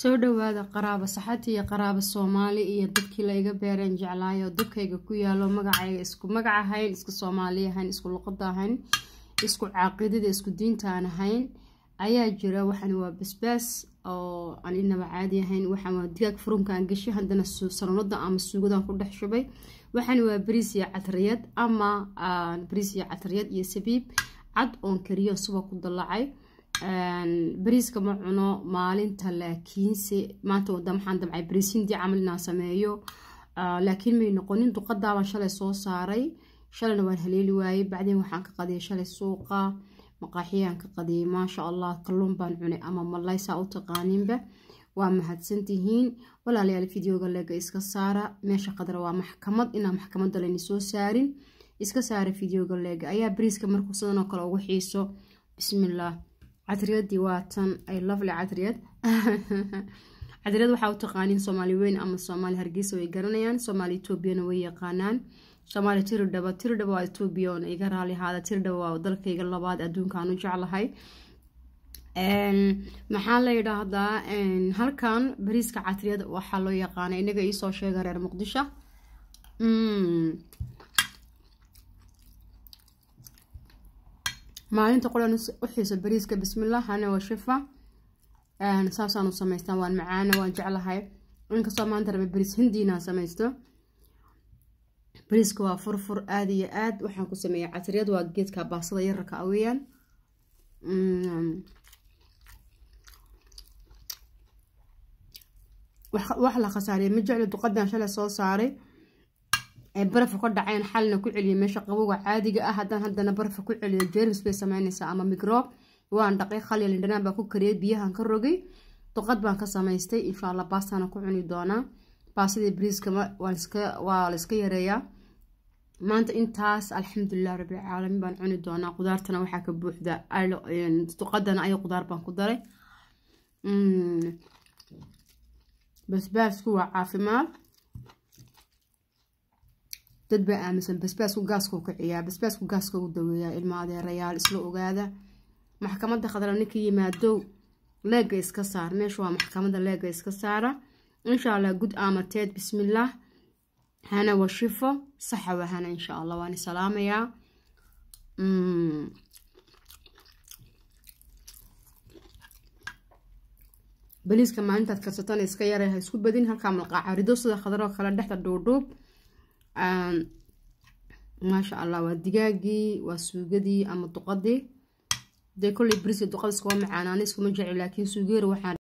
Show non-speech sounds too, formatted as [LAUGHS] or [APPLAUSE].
soo dhawaada qaraabo saxati iyo qaraabo soomaali iyo dabkii la iga beereen jeclaayo dubkayga ku yaalo magacayga isku magac ahayn isku soomaali ahayn isku luqada ahayn isku caaqidada isku diintaan ahayn ayaa jira waxaan waa basbaas oo aan inaba caadi ahayn waxaan waa digaag furunka gashay haddana sanonada ama suugadaan ku dhex shubay waxaan waa bariis iyo catriyad ama ah, bariis iyo catriyad iyo sabiib cad oon kariyo suba ku dallacay bariiska ma cuno maalinta laakiinse maanta waxaan damcay bariis camal inaan sameeyo ah, laakiin may noqonin duqadaabaan shalay soo saaray shalayna waan haleeli waayey bacdeen waxaan ka qadiyay shalay suuqa maqaaxiyaan ka qadiyay maasha allah kalluun baan cunay ama malay saa u taqaaninba waa mahadsantihiin walaalayaal videoga lega iska saara meesha qadar waa maxkamad inaan maxkamadda layni soo saarin iska saara videoga lega ayaa bariiska markuu sidan oo kale ugu xiiso bismillaah cadriyadii waa tan ay lovely cadriyad [LAUGHS] cadriyad waxaa u taqaaniin soomaali weyn ama soomaali hargeysa way garanayaan soomaali etoobiyana way yaqaanaan soomaali tiridhaba tiridhaba waa etoobiya oon iga raali ahaada tiridhaba waa dalkayga labaad adduunkaan u jeclahay maxaa la yidhaahdaa halkan bariiska catriyad waxaa loo yaqaana inaga iisoo sheega reer muqdisho hmm. maalinta qolan u bariiska bismillaah ana waa shifa saasaanu u samaystaa waan macaana waan jeclahay inkastoo maanta raba bariis hindiinaan samaysto bariiska waa furfur aada iyo aada waxaan ku sameeyaa casriyad waa geedka baasada yararka aweyaan ah mm. wax la khasaariyay ma jecla duqadan shalay soo saaray barafa ka dhaceen xalina ku celiya meesha qabowga caadiga ah haddaan haddana barafa ku celiyo jermis bay samaynaysaa ama migroob waan dhaqay khalya lindhanaan baa ku kariyay biyahan ka rogay duqad baan ka samaystay insha allah baastaana ku cuni doonaa baasadii briiska waa la iska yareeyaa maanta intaas alxamdulilah rabbil baan cuni doonaa qudaartana waxaa ka buuxda duqadana ayo qudaar baan ku daray hmm. basbaasku waa caafimaad dad baa aaminsan basbaaska gaasku kiciyaa basbaaska gaaska u daweeyaa ilma adeerayaal isla ogaada maxkamada khadra ninka yimaadow leega iska saar meesha waa maxkamada leega iska saara insha allah gud aamateed bismillaah hana wa shifo saxa hana insha allah waan salaamayaa mm. baliiska maalintaad karsatana iska yara ha isku badin halkaa malqaaca rido sida khadroo kale dhexda dhuubdhuub maasha ehm, allah waa digaagii waa suugadii ama duqadii dee kolley bariska duqadiska waa macaanaana iskuma jecli laakiin suugeera waxaan